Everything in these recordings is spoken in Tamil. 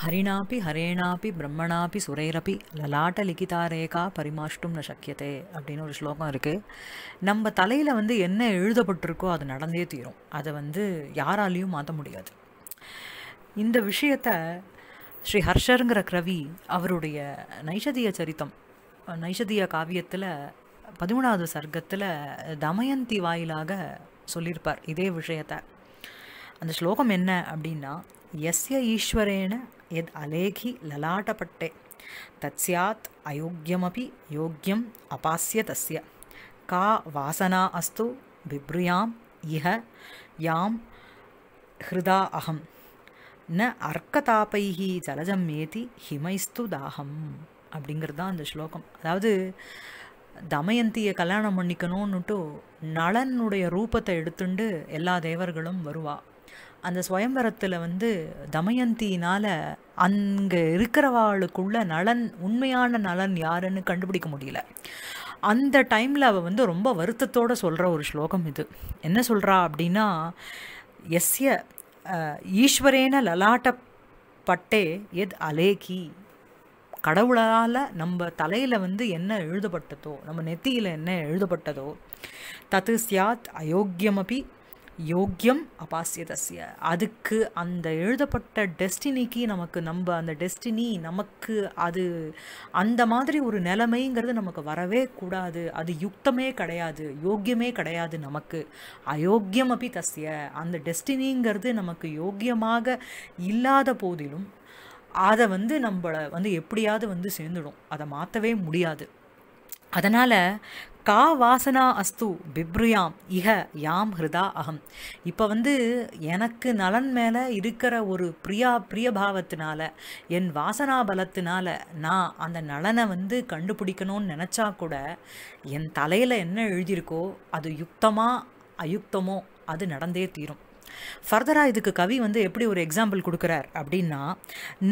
ஹரிணாபி ஹரேணாபி பிரம்மணாபி சுரேரபி லலாட்ட லிகிதா ரேகா பரிமாஷ்டும் ந சக்கியத்தே அப்படின்னு ஒரு ஸ்லோகம் இருக்குது நம்ம தலையில் வந்து என்ன எழுதப்பட்டிருக்கோ அது நடந்தே தீரும் அதை வந்து யாராலையும் மாற்ற முடியாது இந்த விஷயத்தை ஸ்ரீ ஹர்ஷருங்கிற கிரவி அவருடைய நைஷதிய சரித்தம் நைஷதிய காவியத்தில் பதிமூணாவது சர்க்கத்தில் தமயந்தி வாயிலாக சொல்லியிருப்பார் இதே விஷயத்தை அந்த ஸ்லோகம் என்ன அப்படின்னா यस्य ईश्वरेण यद् अलेखि ललाटपट्टे तत्स्यात् अयोग्यमपि योग्यम् अपास्य तस्य का वासना अस्तु बिभ्रूयाम् इह यां हृदा अहं न अर्कतापैः ஜலஜம் ஏதி ஹிமைஸ்து தாகம் அப்படிங்கிறது தான் அந்த ஸ்லோகம் அதாவது தமயந்தியை கல்யாணம் பண்ணிக்கணும்னுட்டு நலனுடைய ரூபத்தை எடுத்துண்டு எல்லா தேவர்களும் வருவா அந்த சுயம்பரத்தில் வந்து தமயந்தினால் அங்கே இருக்கிறவாளுக்குள்ள நலன் உண்மையான நலன் யாருன்னு கண்டுபிடிக்க முடியல அந்த டைமில் அவள் வந்து ரொம்ப வருத்தத்தோடு சொல்கிற ஒரு ஸ்லோகம் இது என்ன சொல்கிறா அப்படின்னா எஸ்ய ஈஸ்வரேன லலாட்ட பட்டே எத் அலேகி கடவுளால் நம்ம தலையில் வந்து என்ன எழுதப்பட்டதோ நம்ம நெத்தியில் என்ன எழுதப்பட்டதோ தத்து சியாத் அயோக்கியமபி யோக்கியம் அபாசியதசிய அதுக்கு அந்த எழுதப்பட்ட டெஸ்டினிக்கு நமக்கு நம்ம அந்த டெஸ்டினி நமக்கு அது அந்த மாதிரி ஒரு நிலைமைங்கிறது நமக்கு வரவே கூடாது அது யுக்தமே கிடையாது யோக்கியமே கிடையாது நமக்கு அயோக்கியம் அப்படி தசிய அந்த டெஸ்டினிங்கிறது நமக்கு யோக்கியமாக இல்லாத போதிலும் அதை வந்து நம்மளை வந்து எப்படியாவது வந்து சேர்ந்துடும் அதை மாற்றவே முடியாது அதனால் கா வாசனா அஸ்து பிப்ருயாம் இக யாம் ஹிருதா அகம் இப்போ வந்து எனக்கு நலன் மேலே இருக்கிற ஒரு பிரியா பிரியபாவத்தினால என் வாசனா பலத்தினால நான் அந்த நலனை வந்து கண்டுபிடிக்கணும்னு நினச்சா கூட என் தலையில் என்ன எழுதியிருக்கோ அது யுக்தமா அயுக்தமோ அது நடந்தே தீரும் ஃபர்தராக இதுக்கு கவி வந்து எப்படி ஒரு எக்ஸாம்பிள் கொடுக்குறார் அப்படின்னா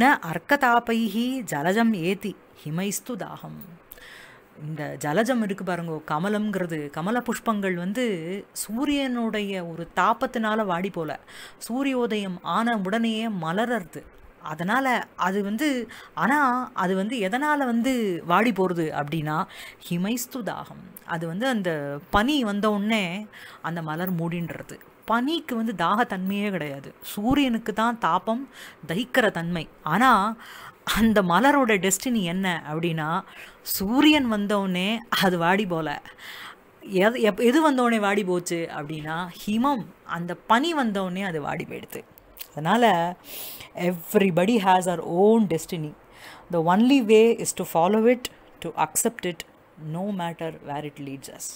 ந அர்க்கதாபைஹி ஜலஜம் ஏத்தி ஹிமைஸ்து தாகம் இந்த ஜலஜம் இருக்குது பாருங்க கமலம்ங்கிறது கமல புஷ்பங்கள் வந்து சூரியனுடைய ஒரு தாப்பத்தினால வாடி போல சூரியோதயம் ஆன உடனேயே மலரறது அதனால் அது வந்து ஆனால் அது வந்து எதனால் வந்து வாடி போகிறது அப்படின்னா ஹிமைஸ்து தாகம் அது வந்து அந்த பனி வந்த உடனே அந்த மலர் மூடின்றது பனிக்கு வந்து தாகத்தன்மையே கிடையாது சூரியனுக்கு தான் தாபம் தகிக்கிற தன்மை ஆனால் அந்த மலரோட டெஸ்டினி என்ன அப்படின்னா சூரியன் வந்தோடனே அது வாடி போல எது எப் எது வந்தோடனே வாடி போச்சு அப்படின்னா ஹிமம் அந்த பனி வந்தோடனே அது வாடி போயிடுது அதனால் everybody has our own destiny the only way is to follow it to accept it no matter where it leads as